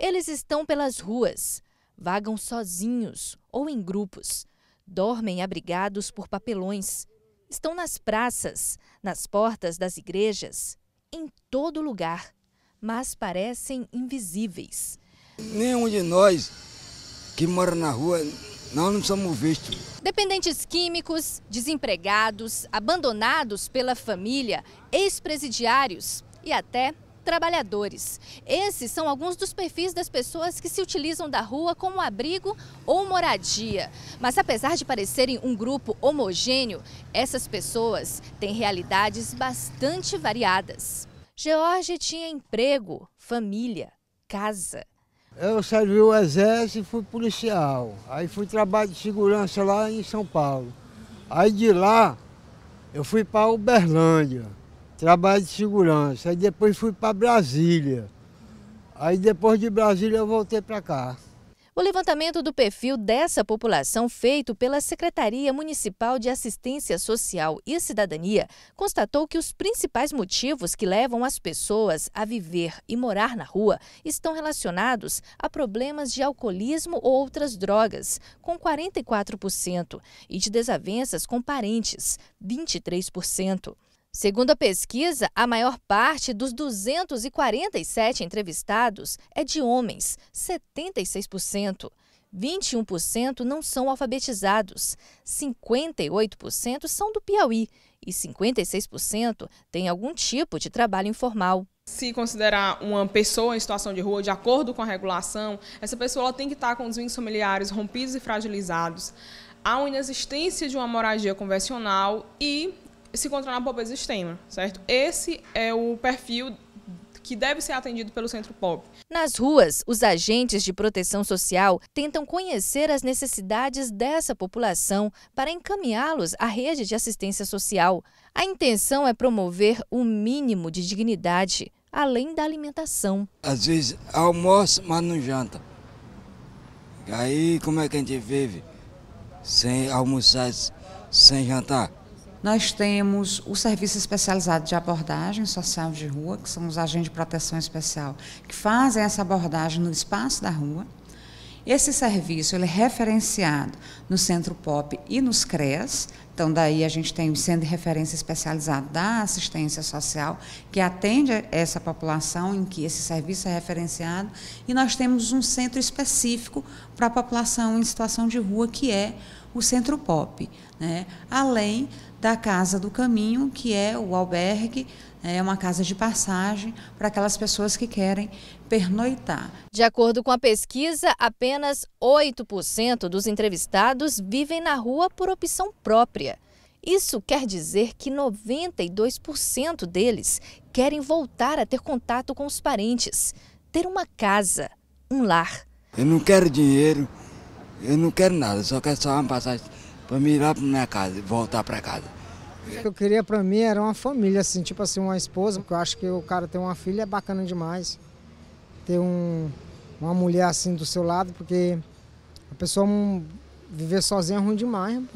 Eles estão pelas ruas, vagam sozinhos ou em grupos, dormem abrigados por papelões, estão nas praças, nas portas das igrejas, em todo lugar, mas parecem invisíveis. Nenhum de nós que mora na rua, nós não somos vistos. Dependentes químicos, desempregados, abandonados pela família, ex-presidiários e até trabalhadores. Esses são alguns dos perfis das pessoas que se utilizam da rua como abrigo ou moradia. Mas apesar de parecerem um grupo homogêneo, essas pessoas têm realidades bastante variadas. George tinha emprego, família, casa. Eu servi o exército e fui policial. Aí fui trabalho de segurança lá em São Paulo. Aí de lá eu fui para Uberlândia trabalho de segurança. Aí depois fui para Brasília. Aí depois de Brasília eu voltei para cá. O levantamento do perfil dessa população feito pela Secretaria Municipal de Assistência Social e Cidadania constatou que os principais motivos que levam as pessoas a viver e morar na rua estão relacionados a problemas de alcoolismo ou outras drogas, com 44%, e de desavenças com parentes, 23%. Segundo a pesquisa, a maior parte dos 247 entrevistados é de homens, 76%. 21% não são alfabetizados, 58% são do Piauí e 56% têm algum tipo de trabalho informal. Se considerar uma pessoa em situação de rua, de acordo com a regulação, essa pessoa tem que estar com os vínculos familiares rompidos e fragilizados. Há uma inexistência de uma moradia convencional e se encontrar na pobreza extrema, certo? Esse é o perfil que deve ser atendido pelo Centro Pop. Nas ruas, os agentes de proteção social tentam conhecer as necessidades dessa população para encaminhá-los à rede de assistência social. A intenção é promover o mínimo de dignidade, além da alimentação. Às vezes almoça, mas não janta. Aí como é que a gente vive sem almoçar, sem jantar? Nós temos o Serviço Especializado de Abordagem Social de Rua, que são os agentes de proteção especial, que fazem essa abordagem no espaço da rua. Esse serviço ele é referenciado no Centro POP e nos CREAS, então daí a gente tem o Centro de Referência Especializado da Assistência Social, que atende essa população em que esse serviço é referenciado, e nós temos um centro específico para a população em situação de rua, que é o Centro POP, né? além da Casa do Caminho, que é o albergue é uma casa de passagem para aquelas pessoas que querem pernoitar. De acordo com a pesquisa, apenas 8% dos entrevistados vivem na rua por opção própria. Isso quer dizer que 92% deles querem voltar a ter contato com os parentes, ter uma casa, um lar. Eu não quero dinheiro, eu não quero nada, só quero só uma passagem para me ir lá para minha casa e voltar para casa. O que eu queria para mim era uma família, assim, tipo assim, uma esposa, porque eu acho que o cara ter uma filha é bacana demais. Ter um, uma mulher assim do seu lado, porque a pessoa viver sozinha é ruim demais, rapaz.